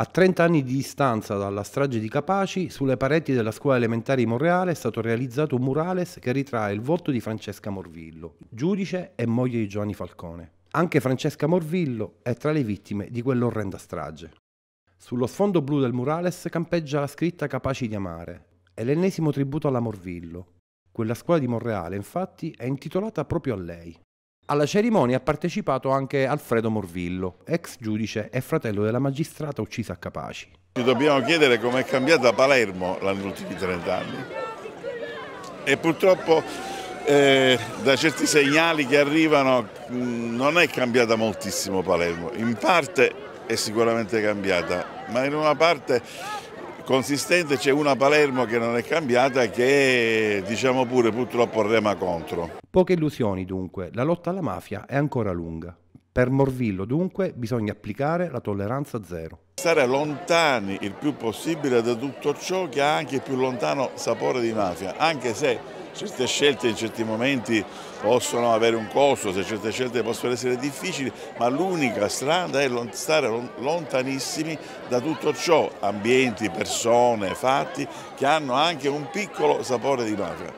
A 30 anni di distanza dalla strage di Capaci, sulle pareti della scuola elementare di Monreale è stato realizzato un murales che ritrae il volto di Francesca Morvillo, giudice e moglie di Giovanni Falcone. Anche Francesca Morvillo è tra le vittime di quell'orrenda strage. Sullo sfondo blu del murales campeggia la scritta Capaci di amare. È l'ennesimo tributo alla Morvillo. Quella scuola di Monreale, infatti, è intitolata proprio a lei. Alla cerimonia ha partecipato anche Alfredo Morvillo, ex giudice e fratello della magistrata uccisa a Capaci. Ci dobbiamo chiedere com'è cambiata Palermo negli ultimi 30 anni. E purtroppo eh, da certi segnali che arrivano mm, non è cambiata moltissimo Palermo. In parte è sicuramente cambiata, ma in una parte consistente c'è una Palermo che non è cambiata che diciamo pure purtroppo rema contro. Poche illusioni dunque, la lotta alla mafia è ancora lunga. Per Morvillo dunque bisogna applicare la tolleranza zero. Stare lontani il più possibile da tutto ciò che ha anche il più lontano sapore di mafia, anche se certe scelte in certi momenti possono avere un costo, se certe scelte possono essere difficili, ma l'unica strada è stare lontanissimi da tutto ciò, ambienti, persone, fatti che hanno anche un piccolo sapore di mafia.